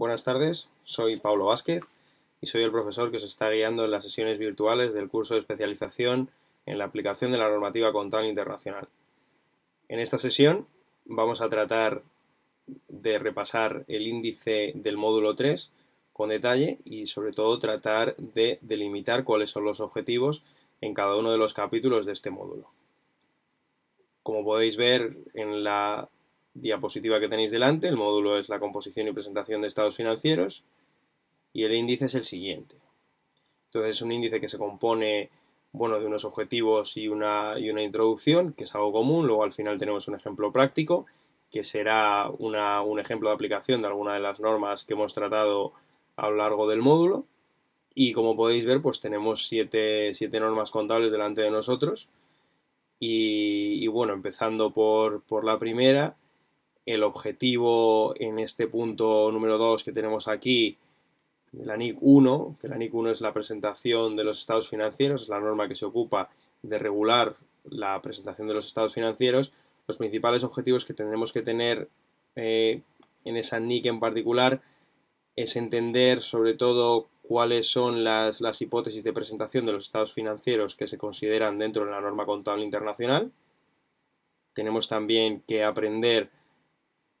Buenas tardes, soy Pablo Vázquez y soy el profesor que os está guiando en las sesiones virtuales del curso de especialización en la aplicación de la normativa contable internacional. En esta sesión vamos a tratar de repasar el índice del módulo 3 con detalle y sobre todo tratar de delimitar cuáles son los objetivos en cada uno de los capítulos de este módulo. Como podéis ver en la diapositiva que tenéis delante, el módulo es la composición y presentación de estados financieros y el índice es el siguiente. Entonces es un índice que se compone bueno, de unos objetivos y una, y una introducción, que es algo común, luego al final tenemos un ejemplo práctico, que será un ejemplo de aplicación de alguna de las normas que hemos tratado a lo largo del módulo. Y como podéis ver, pues tenemos siete, normas contables delante de nosotros. Y, bueno, empezando por, por la primera, el objetivo en este punto número 2 que tenemos aquí, la NIC 1, que la NIC 1 es la presentación de los estados financieros, es la norma que se ocupa de regular la presentación de los estados financieros, los principales objetivos que tenemos que tener eh, en esa NIC en particular es entender sobre todo cuáles son las, las hipótesis de presentación de los estados financieros que se consideran dentro de la norma contable internacional. Tenemos también que aprender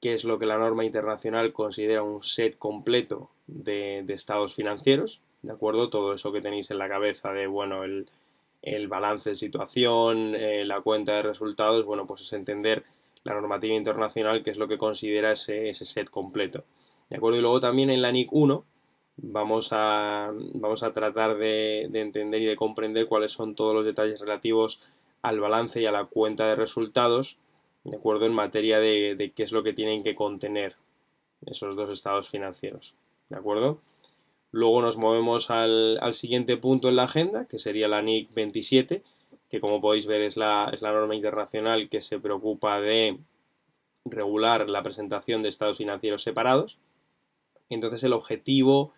qué es lo que la norma internacional considera un set completo de, estados financieros, ¿de acuerdo? Todo eso que tenéis en la cabeza de, bueno, el, balance de situación, eh, la cuenta de resultados, bueno, pues es entender la normativa internacional, qué es lo que considera ese, set completo. ¿De acuerdo? Y luego también en la NIC 1 vamos a, tratar de, entender y de comprender cuáles son todos los detalles relativos al balance y a la cuenta de resultados ¿de acuerdo? En materia de, qué es lo que tienen que contener esos dos estados financieros, ¿de acuerdo? Luego nos movemos al, siguiente punto en la agenda, que sería la NIC 27, que como podéis ver es la, norma internacional que se preocupa de regular la presentación de estados financieros separados. Entonces el objetivo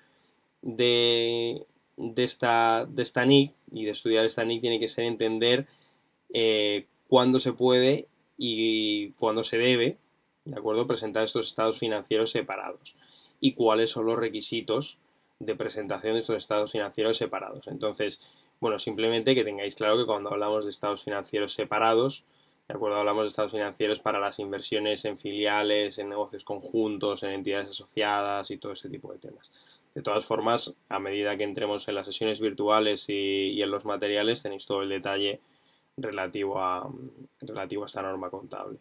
de, de, esta, de esta NIC y de estudiar esta NIC tiene que ser entender eh, cuándo se puede y cuando se debe, ¿de acuerdo? Presentar estos estados financieros separados y cuáles son los requisitos de presentación de estos estados financieros separados. Entonces, bueno, simplemente que tengáis claro que cuando hablamos de estados financieros separados, ¿de acuerdo? Hablamos de estados financieros para las inversiones en filiales, en negocios conjuntos, en entidades asociadas y todo este tipo de temas. De todas formas, a medida que entremos en las sesiones virtuales y, y en los materiales, tenéis todo el detalle relativo a, relativo a esta norma contable.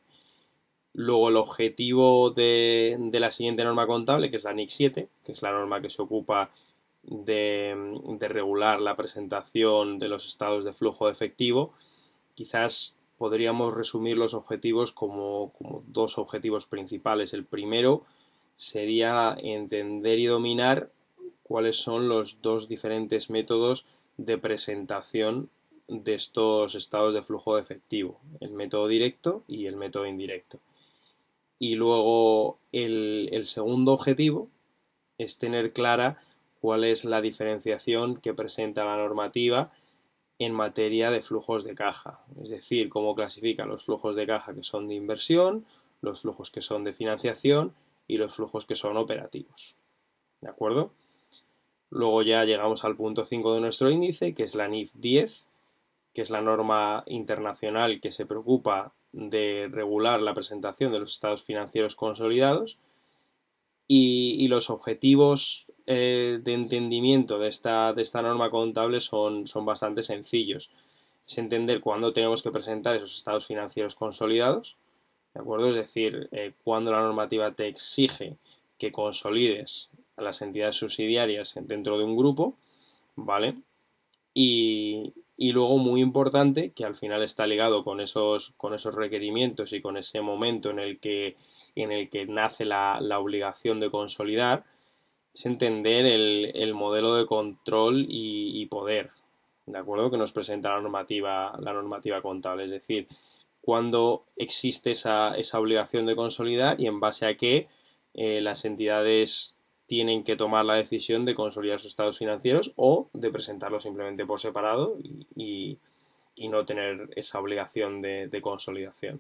Luego el objetivo de, la siguiente norma contable, que es la NIC 7, que es la norma que se ocupa de, regular la presentación de los estados de flujo de efectivo, quizás podríamos resumir los objetivos como, como dos objetivos principales. El primero sería entender y dominar cuáles son los dos diferentes métodos de presentación de estos estados de flujo efectivo, el método directo y el método indirecto. Y luego el, segundo objetivo es tener clara cuál es la diferenciación que presenta la normativa en materia de flujos de caja, es decir, cómo clasifica los flujos de caja que son de inversión, los flujos que son de financiación y los flujos que son operativos. ¿De acuerdo? Luego ya llegamos al punto 5 de nuestro índice, que es la NIF 10, que es la norma internacional que se preocupa de regular la presentación de los estados financieros consolidados y, los objetivos eh, de entendimiento de esta, de esta norma contable son, son bastante sencillos. Es entender cuándo tenemos que presentar esos estados financieros consolidados, ¿de acuerdo? Es decir, eh, cuándo la normativa te exige que consolides a las entidades subsidiarias dentro de un grupo, ¿vale? Y, y luego, muy importante, que al final está ligado con esos, con esos requerimientos y con ese momento en el que, en el que nace la, obligación de consolidar, es entender el, modelo de control y, poder, ¿de acuerdo? Que nos presenta la normativa, la normativa contable. Es decir, cuando existe esa, esa obligación de consolidar y en base a qué eh, las entidades tienen que tomar la decisión de consolidar sus estados financieros o de presentarlos simplemente por separado y, no tener esa obligación de, consolidación.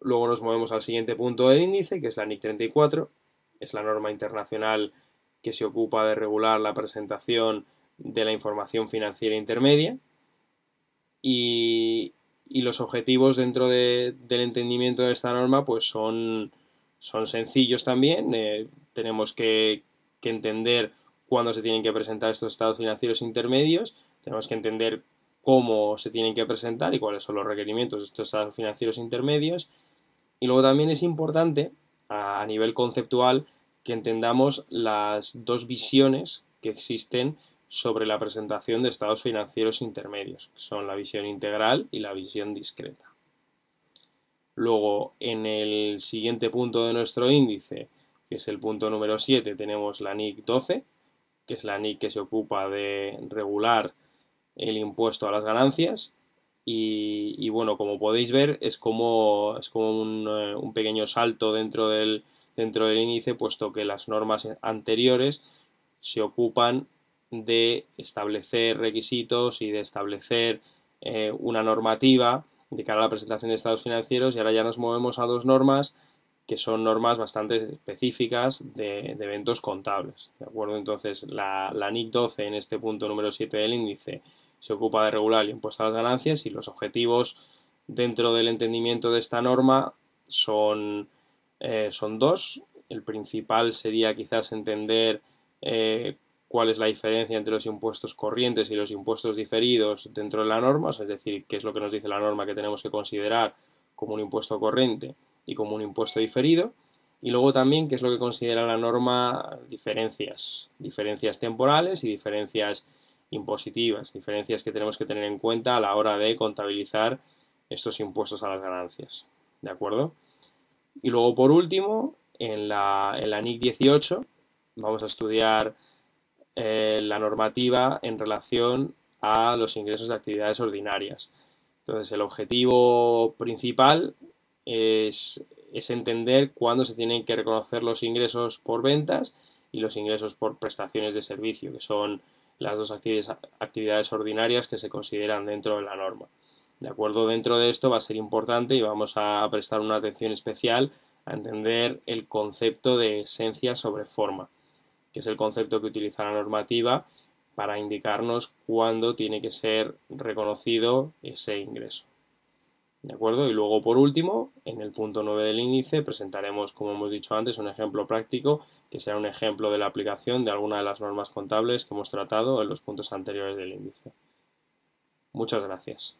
Luego nos movemos al siguiente punto del índice, que es la NIC 34. Es la norma internacional que se ocupa de regular la presentación de la información financiera intermedia. Y, los objetivos dentro del entendimiento de esta norma pues son, son sencillos también. Eh, tenemos que, entender cuándo se tienen que presentar estos estados financieros intermedios, tenemos que entender cómo se tienen que presentar y cuáles son los requerimientos de estos estados financieros intermedios. Y luego también es importante, a nivel conceptual, que entendamos las dos visiones que existen sobre la presentación de estados financieros intermedios, que son la visión integral y la visión discreta. Luego, en el siguiente punto de nuestro índice, que es el punto número 7, tenemos la NIC 12, que es la NIC que se ocupa de regular el impuesto a las ganancias. Y, bueno, como podéis ver, es como, es como eh, un, pequeño salto dentro del, dentro del índice, puesto que las normas anteriores se ocupan de establecer requisitos y de establecer eh, una normativa de cara a la presentación de estados financieros y ahora ya nos movemos a dos normas que son normas bastante específicas de, eventos contables. ¿De acuerdo? Entonces, la, NIC 12 en este punto número 7 del índice se ocupa de regular el impuesto a las ganancias y los objetivos dentro del entendimiento de esta norma son, eh, dos. El principal sería quizás entender eh, cuál es la diferencia entre los impuestos corrientes y los impuestos diferidos dentro de la norma, es decir, qué es lo que nos dice la norma que tenemos que considerar como un impuesto corriente y como un impuesto diferido. Y luego también, qué es lo que considera la norma, diferencias, diferencias temporales y diferencias impositivas, diferencias que tenemos que tener en cuenta a la hora de contabilizar estos impuestos a las ganancias. ¿De acuerdo? Y luego, por último, en la, en NIC 18 vamos a estudiar eh, la normativa en relación a los ingresos de actividades ordinarias. Entonces, el objetivo principal es, entender cuándo se tienen que reconocer los ingresos por ventas y los ingresos por prestaciones de servicio, que son las dos actividades ordinarias que se consideran dentro de la norma. De acuerdo, dentro de esto va a ser importante y vamos a prestar una atención especial a entender el concepto de esencia sobre forma, que es el concepto que utiliza la normativa para indicarnos cuándo tiene que ser reconocido ese ingreso. ¿De acuerdo? Y luego, por último, en el punto 9 del índice presentaremos, como hemos dicho antes, un ejemplo práctico que será un ejemplo de la aplicación de alguna de las normas contables que hemos tratado en los puntos anteriores del índice. Muchas gracias.